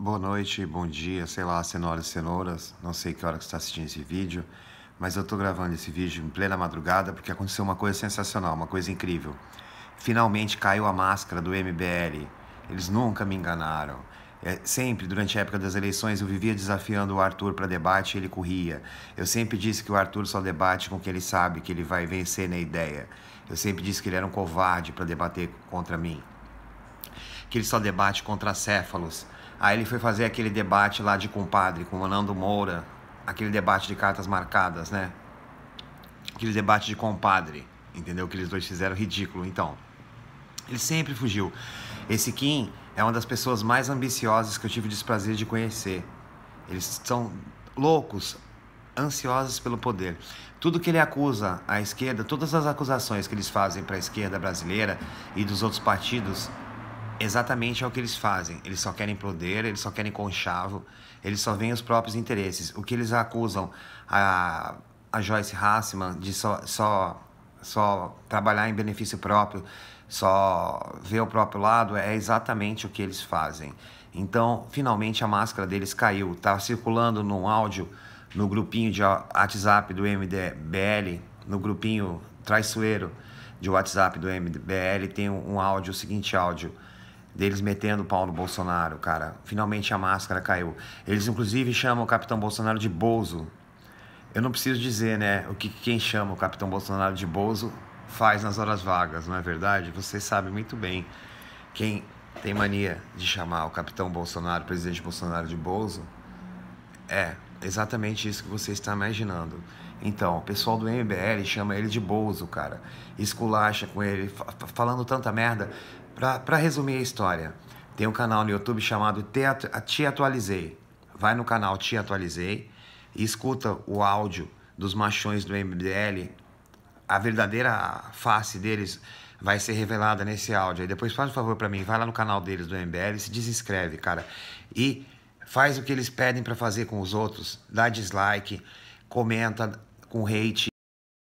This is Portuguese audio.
Boa noite, bom dia, sei lá, cenouras e cenouras, não sei que hora que você está assistindo esse vídeo, mas eu estou gravando esse vídeo em plena madrugada porque aconteceu uma coisa sensacional, uma coisa incrível. Finalmente caiu a máscara do MBL, eles nunca me enganaram. É, sempre, durante a época das eleições, eu vivia desafiando o Arthur para debate e ele corria. Eu sempre disse que o Arthur só debate com quem que ele sabe, que ele vai vencer na ideia. Eu sempre disse que ele era um covarde para debater contra mim que ele só debate contra céfalos. Aí ele foi fazer aquele debate lá de compadre com o Nando Moura, aquele debate de cartas marcadas, né? Aquele debate de compadre, entendeu? Que eles dois fizeram ridículo, então. Ele sempre fugiu. Esse Kim é uma das pessoas mais ambiciosas que eu tive o desprazer de conhecer. Eles são loucos, ansiosos pelo poder. Tudo que ele acusa à esquerda, todas as acusações que eles fazem para a esquerda brasileira e dos outros partidos, Exatamente é o que eles fazem. Eles só querem poder, eles só querem conchavo, eles só veem os próprios interesses. O que eles acusam a, a Joyce Hassman de só, só, só trabalhar em benefício próprio, só ver o próprio lado, é exatamente o que eles fazem. Então, finalmente a máscara deles caiu. Tá circulando num áudio no grupinho de WhatsApp do MDBL, no grupinho traiçoeiro de WhatsApp do MDBL, tem um, um áudio, o seguinte áudio deles metendo o pau no Bolsonaro, cara. Finalmente a máscara caiu. Eles, inclusive, chamam o Capitão Bolsonaro de Bozo. Eu não preciso dizer, né, o que quem chama o Capitão Bolsonaro de Bozo faz nas horas vagas, não é verdade? Você sabe muito bem quem tem mania de chamar o Capitão Bolsonaro, o presidente Bolsonaro de Bozo. É exatamente isso que você está imaginando. Então, o pessoal do MBL chama ele de Bozo, cara. Esculacha com ele, falando tanta merda. Pra, pra resumir a história, tem um canal no YouTube chamado Te, Te Atualizei. Vai no canal Te Atualizei e escuta o áudio dos machões do MBL. A verdadeira face deles vai ser revelada nesse áudio. Aí depois faz um favor para mim, vai lá no canal deles do MBL e se desinscreve, cara. E faz o que eles pedem para fazer com os outros, dá dislike, comenta, com hate